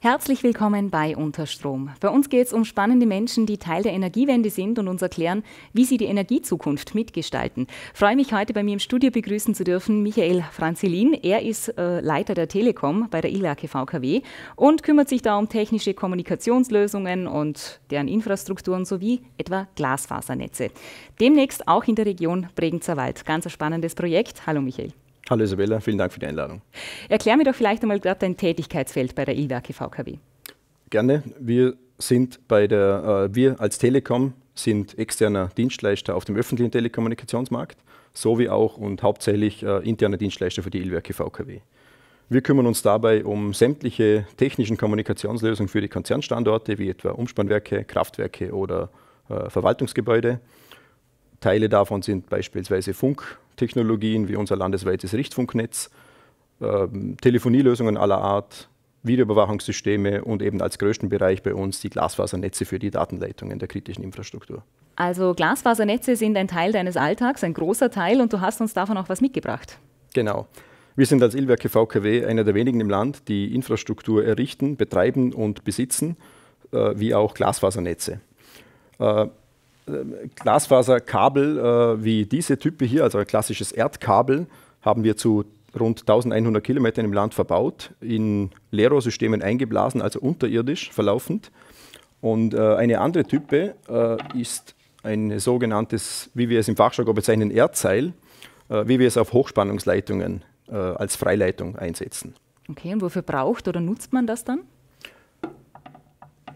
Herzlich willkommen bei Unterstrom. Bei uns geht es um spannende Menschen, die Teil der Energiewende sind und uns erklären, wie sie die Energiezukunft mitgestalten. freue mich heute bei mir im Studio begrüßen zu dürfen Michael Franzilin. Er ist äh, Leiter der Telekom bei der ILAK VKW und kümmert sich da um technische Kommunikationslösungen und deren Infrastrukturen sowie etwa Glasfasernetze. Demnächst auch in der Region Bregenzer Wald. Ganz ein spannendes Projekt. Hallo Michael. Hallo Isabella, vielen Dank für die Einladung. Erklär mir doch vielleicht einmal gerade dein Tätigkeitsfeld bei der IDAK VKW. Gerne. Wir sind bei der, äh, wir als Telekom sind externer Dienstleister auf dem öffentlichen Telekommunikationsmarkt, sowie auch und hauptsächlich äh, interner Dienstleister für die Ilwerke VKW. Wir kümmern uns dabei um sämtliche technischen Kommunikationslösungen für die Konzernstandorte, wie etwa Umspannwerke, Kraftwerke oder äh, Verwaltungsgebäude Teile davon sind beispielsweise Funktechnologien wie unser landesweites Richtfunknetz, ähm, Telefonielösungen aller Art, Videoüberwachungssysteme und eben als größten Bereich bei uns die Glasfasernetze für die Datenleitungen der kritischen Infrastruktur. Also Glasfasernetze sind ein Teil deines Alltags, ein großer Teil und du hast uns davon auch was mitgebracht. Genau. Wir sind als Ilwerke VKW einer der wenigen im Land, die Infrastruktur errichten, betreiben und besitzen, äh, wie auch Glasfasernetze. Äh, ähm, Glasfaserkabel äh, wie diese Type hier, also ein klassisches Erdkabel, haben wir zu rund 1100 Kilometern im Land verbaut, in Leerrohrsystemen eingeblasen, also unterirdisch verlaufend. Und äh, eine andere Type äh, ist ein sogenanntes, wie wir es im Fachjargon bezeichnen, Erdseil, äh, wie wir es auf Hochspannungsleitungen äh, als Freileitung einsetzen. Okay, und wofür braucht oder nutzt man das dann?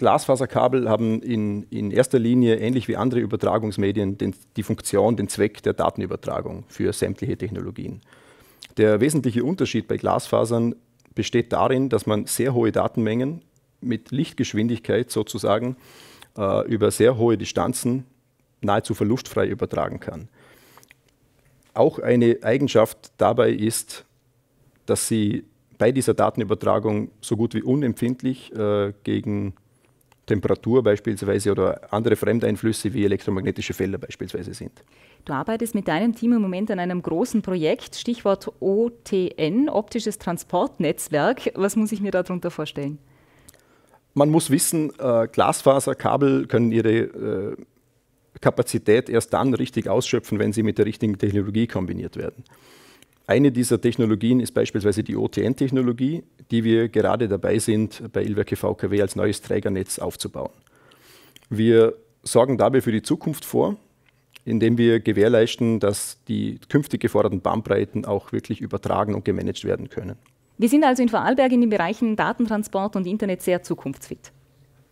Glasfaserkabel haben in, in erster Linie, ähnlich wie andere Übertragungsmedien, den, die Funktion, den Zweck der Datenübertragung für sämtliche Technologien. Der wesentliche Unterschied bei Glasfasern besteht darin, dass man sehr hohe Datenmengen mit Lichtgeschwindigkeit sozusagen äh, über sehr hohe Distanzen nahezu verlustfrei übertragen kann. Auch eine Eigenschaft dabei ist, dass sie bei dieser Datenübertragung so gut wie unempfindlich äh, gegen Temperatur beispielsweise oder andere Fremdeinflüsse wie elektromagnetische Felder beispielsweise sind. Du arbeitest mit deinem Team im Moment an einem großen Projekt, Stichwort OTN, optisches Transportnetzwerk. Was muss ich mir darunter vorstellen? Man muss wissen, äh, Glasfaserkabel können ihre äh, Kapazität erst dann richtig ausschöpfen, wenn sie mit der richtigen Technologie kombiniert werden. Eine dieser Technologien ist beispielsweise die OTN-Technologie, die wir gerade dabei sind, bei Ilwerke VKW als neues Trägernetz aufzubauen. Wir sorgen dabei für die Zukunft vor, indem wir gewährleisten, dass die künftig geforderten Bandbreiten auch wirklich übertragen und gemanagt werden können. Wir sind also in Vorarlberg in den Bereichen Datentransport und Internet sehr zukunftsfit.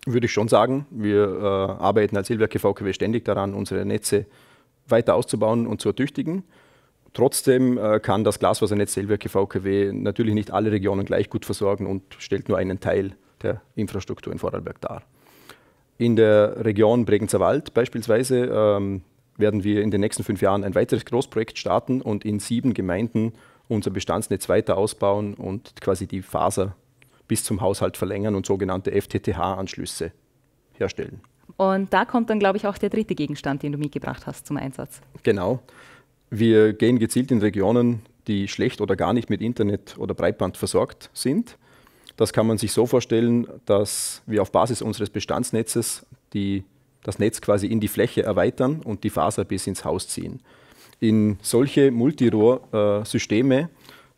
Würde ich schon sagen. Wir äh, arbeiten als Ilwerke VKW ständig daran, unsere Netze weiter auszubauen und zu ertüchtigen. Trotzdem äh, kann das Glaswassernetz Zellwerke VKW natürlich nicht alle Regionen gleich gut versorgen und stellt nur einen Teil der Infrastruktur in Vorarlberg dar. In der Region Bregenzer Wald beispielsweise ähm, werden wir in den nächsten fünf Jahren ein weiteres Großprojekt starten und in sieben Gemeinden unser Bestandsnetz weiter ausbauen und quasi die Faser bis zum Haushalt verlängern und sogenannte FTTH-Anschlüsse herstellen. Und da kommt dann, glaube ich, auch der dritte Gegenstand, den du mitgebracht hast, zum Einsatz. Genau. Wir gehen gezielt in Regionen, die schlecht oder gar nicht mit Internet oder Breitband versorgt sind. Das kann man sich so vorstellen, dass wir auf Basis unseres Bestandsnetzes die, das Netz quasi in die Fläche erweitern und die Faser bis ins Haus ziehen. In solche Multirohrsysteme systeme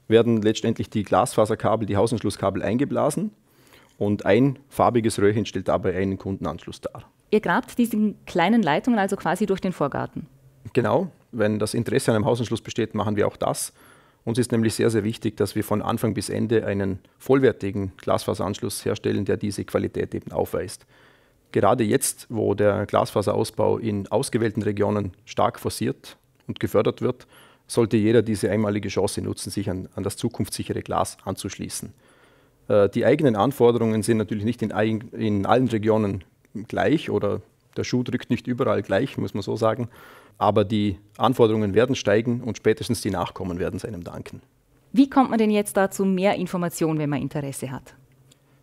werden letztendlich die Glasfaserkabel, die Hausanschlusskabel eingeblasen und ein farbiges Röhrchen stellt dabei einen Kundenanschluss dar. Ihr grabt diesen kleinen Leitungen also quasi durch den Vorgarten? Genau, wenn das Interesse an einem Hausanschluss besteht, machen wir auch das. Uns ist nämlich sehr, sehr wichtig, dass wir von Anfang bis Ende einen vollwertigen Glasfaseranschluss herstellen, der diese Qualität eben aufweist. Gerade jetzt, wo der Glasfaserausbau in ausgewählten Regionen stark forciert und gefördert wird, sollte jeder diese einmalige Chance nutzen, sich an, an das zukunftssichere Glas anzuschließen. Äh, die eigenen Anforderungen sind natürlich nicht in, in allen Regionen gleich oder der Schuh drückt nicht überall gleich, muss man so sagen. Aber die Anforderungen werden steigen und spätestens die Nachkommen werden seinem danken. Wie kommt man denn jetzt dazu mehr Informationen, wenn man Interesse hat?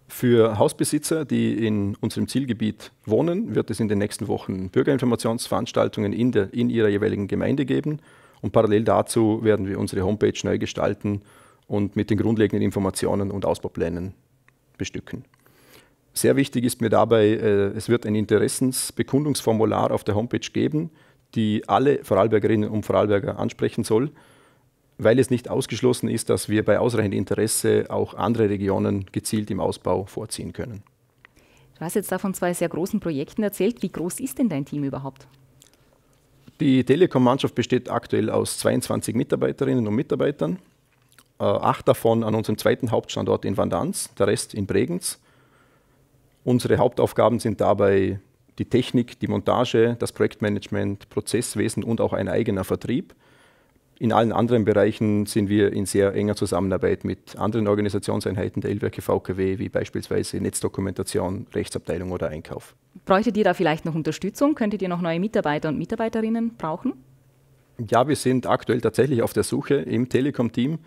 Für Hausbesitzer, die in unserem Zielgebiet wohnen, wird es in den nächsten Wochen Bürgerinformationsveranstaltungen in, der, in ihrer jeweiligen Gemeinde geben. Und parallel dazu werden wir unsere Homepage neu gestalten und mit den grundlegenden Informationen und Ausbauplänen bestücken. Sehr wichtig ist mir dabei, äh, es wird ein Interessensbekundungsformular auf der Homepage geben, die alle Vorarlbergerinnen und Vorarlberger ansprechen soll, weil es nicht ausgeschlossen ist, dass wir bei ausreichendem Interesse auch andere Regionen gezielt im Ausbau vorziehen können. Du hast jetzt davon zwei sehr großen Projekten erzählt. Wie groß ist denn dein Team überhaupt? Die Telekom-Mannschaft besteht aktuell aus 22 Mitarbeiterinnen und Mitarbeitern. Äh, acht davon an unserem zweiten Hauptstandort in Vandans, der Rest in Bregenz. Unsere Hauptaufgaben sind dabei die Technik, die Montage, das Projektmanagement, Prozesswesen und auch ein eigener Vertrieb. In allen anderen Bereichen sind wir in sehr enger Zusammenarbeit mit anderen Organisationseinheiten der Illwerke VKW, wie beispielsweise Netzdokumentation, Rechtsabteilung oder Einkauf. Bräuchtet ihr da vielleicht noch Unterstützung? Könntet ihr noch neue Mitarbeiter und Mitarbeiterinnen brauchen? Ja, wir sind aktuell tatsächlich auf der Suche im Telekom-Team,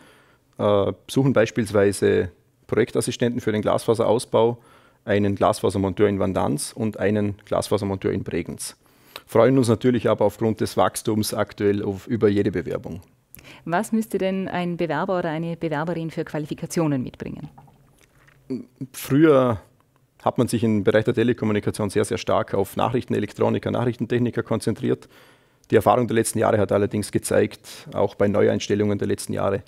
äh, suchen beispielsweise Projektassistenten für den Glasfaserausbau, einen Glasfasermonteur in Vandans und einen Glasfasermonteur in Bregenz. Freuen uns natürlich aber aufgrund des Wachstums aktuell auf, über jede Bewerbung. Was müsste denn ein Bewerber oder eine Bewerberin für Qualifikationen mitbringen? Früher hat man sich im Bereich der Telekommunikation sehr, sehr stark auf Nachrichtenelektroniker, Nachrichtentechniker konzentriert. Die Erfahrung der letzten Jahre hat allerdings gezeigt, auch bei Neueinstellungen der letzten Jahre,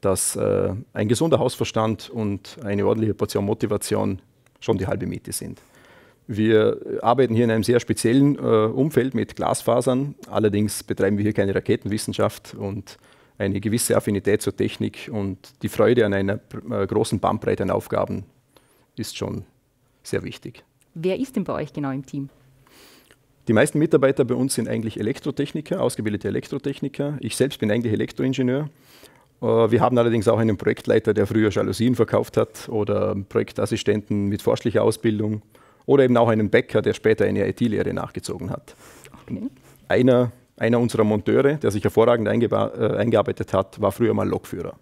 dass äh, ein gesunder Hausverstand und eine ordentliche Portion Motivation schon die halbe Miete sind. Wir arbeiten hier in einem sehr speziellen äh, Umfeld mit Glasfasern. Allerdings betreiben wir hier keine Raketenwissenschaft und eine gewisse Affinität zur Technik und die Freude an einer äh, großen Bandbreite an Aufgaben ist schon sehr wichtig. Wer ist denn bei euch genau im Team? Die meisten Mitarbeiter bei uns sind eigentlich Elektrotechniker, ausgebildete Elektrotechniker. Ich selbst bin eigentlich Elektroingenieur äh, wir haben allerdings auch einen Projektleiter, der früher Jalousien verkauft hat oder Projektassistenten mit forstlicher Ausbildung oder eben auch einen Bäcker, der später eine IT-Lehre nachgezogen hat. Okay. Einer, einer unserer Monteure, der sich hervorragend äh, eingearbeitet hat, war früher mal Lokführer.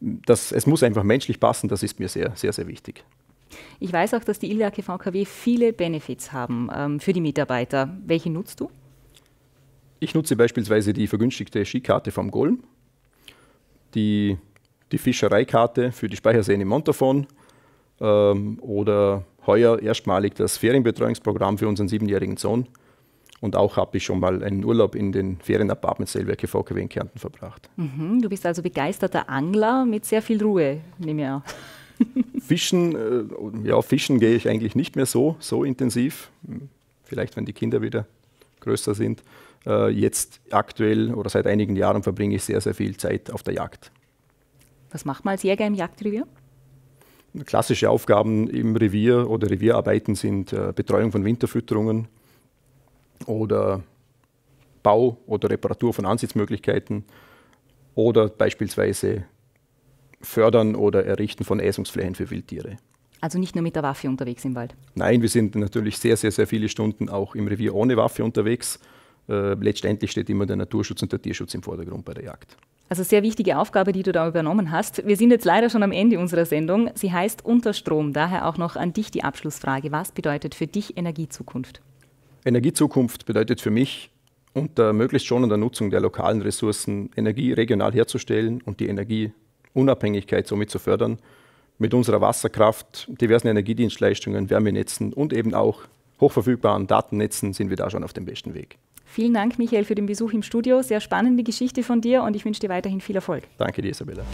Das, es muss einfach menschlich passen, das ist mir sehr, sehr, sehr wichtig. Ich weiß auch, dass die ILAK VKW viele Benefits haben ähm, für die Mitarbeiter. Welche nutzt du? Ich nutze beispielsweise die vergünstigte Skikarte vom Golm die, die Fischereikarte für die Speicherseen im Montafon ähm, oder heuer erstmalig das Ferienbetreuungsprogramm für unseren siebenjährigen Sohn. Und auch habe ich schon mal einen Urlaub in den Ferienapartments Sellwerke VKW in Kärnten verbracht. Mhm, du bist also begeisterter Angler mit sehr viel Ruhe, nehme ich an. Fischen, äh, ja, Fischen gehe ich eigentlich nicht mehr so, so intensiv. Vielleicht, wenn die Kinder wieder größer sind. Äh, jetzt aktuell oder seit einigen Jahren verbringe ich sehr, sehr viel Zeit auf der Jagd. Was macht man als Jäger im Jagdrevier? Klassische Aufgaben im Revier oder Revierarbeiten sind äh, Betreuung von Winterfütterungen oder Bau oder Reparatur von Ansitzmöglichkeiten oder beispielsweise Fördern oder Errichten von Äsungsflächen für Wildtiere. Also nicht nur mit der Waffe unterwegs im Wald? Nein, wir sind natürlich sehr, sehr, sehr viele Stunden auch im Revier ohne Waffe unterwegs äh, letztendlich steht immer der Naturschutz und der Tierschutz im Vordergrund bei der Jagd. Also sehr wichtige Aufgabe, die du da übernommen hast. Wir sind jetzt leider schon am Ende unserer Sendung. Sie heißt Unterstrom. Daher auch noch an dich die Abschlussfrage. Was bedeutet für dich Energiezukunft? Energiezukunft bedeutet für mich, unter möglichst schonender Nutzung der lokalen Ressourcen Energie regional herzustellen und die Energieunabhängigkeit somit zu fördern. Mit unserer Wasserkraft, diversen Energiedienstleistungen, Wärmenetzen und eben auch hochverfügbaren Datennetzen sind wir da schon auf dem besten Weg. Vielen Dank, Michael, für den Besuch im Studio. Sehr spannende Geschichte von dir und ich wünsche dir weiterhin viel Erfolg. Danke dir, Isabella.